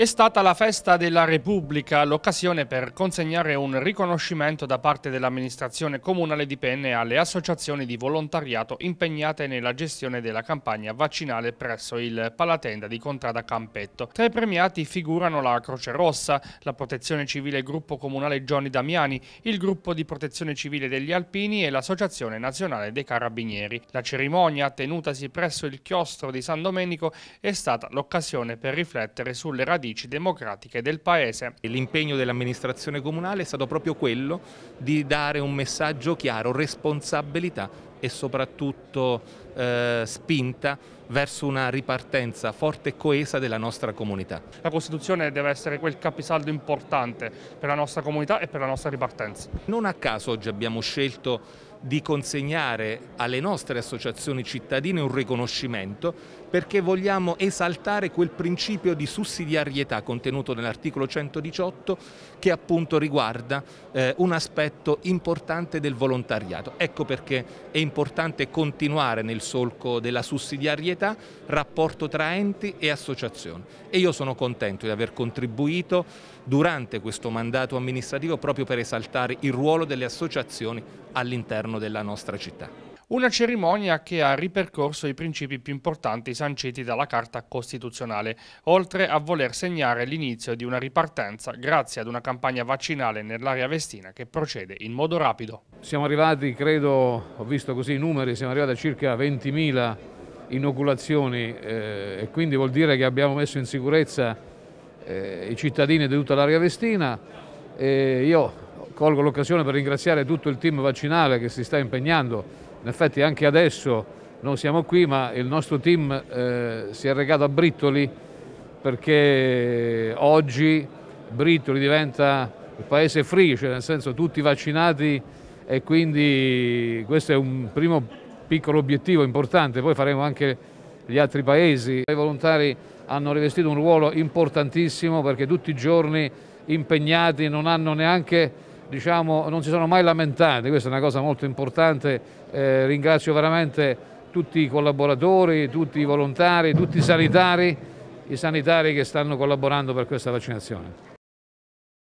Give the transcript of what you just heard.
È stata la festa della Repubblica l'occasione per consegnare un riconoscimento da parte dell'amministrazione comunale di Penne alle associazioni di volontariato impegnate nella gestione della campagna vaccinale presso il Palatenda di Contrada Campetto. Tra i premiati figurano la Croce Rossa, la Protezione Civile Gruppo Comunale Gianni Damiani, il Gruppo di Protezione Civile degli Alpini e l'Associazione Nazionale dei Carabinieri. La cerimonia, tenutasi presso il chiostro di San Domenico, è stata l'occasione per riflettere sulle radici radici democratiche del Paese. L'impegno dell'amministrazione comunale è stato proprio quello di dare un messaggio chiaro, responsabilità e soprattutto eh, spinta verso una ripartenza forte e coesa della nostra comunità. La Costituzione deve essere quel capisaldo importante per la nostra comunità e per la nostra ripartenza. Non a caso oggi abbiamo scelto di consegnare alle nostre associazioni cittadine un riconoscimento perché vogliamo esaltare quel principio di sussidiarietà contenuto nell'articolo 118 che appunto riguarda eh, un aspetto importante del volontariato. Ecco perché è importante continuare nel solco della sussidiarietà società, rapporto tra enti e associazioni. E io sono contento di aver contribuito durante questo mandato amministrativo proprio per esaltare il ruolo delle associazioni all'interno della nostra città. Una cerimonia che ha ripercorso i principi più importanti sanciti dalla Carta Costituzionale, oltre a voler segnare l'inizio di una ripartenza grazie ad una campagna vaccinale nell'area vestina che procede in modo rapido. Siamo arrivati, credo, ho visto così i numeri, siamo arrivati a circa 20.000 inoculazioni eh, e quindi vuol dire che abbiamo messo in sicurezza eh, i cittadini di tutta l'area vestina. E io colgo l'occasione per ringraziare tutto il team vaccinale che si sta impegnando, in effetti anche adesso non siamo qui ma il nostro team eh, si è recato a Brittoli perché oggi Brittoli diventa il paese free, cioè nel senso tutti vaccinati e quindi questo è un primo piccolo obiettivo importante, poi faremo anche gli altri paesi. I volontari hanno rivestito un ruolo importantissimo perché tutti i giorni impegnati non hanno neanche Diciamo, non si sono mai lamentati, questa è una cosa molto importante, eh, ringrazio veramente tutti i collaboratori, tutti i volontari, tutti i sanitari, i sanitari che stanno collaborando per questa vaccinazione.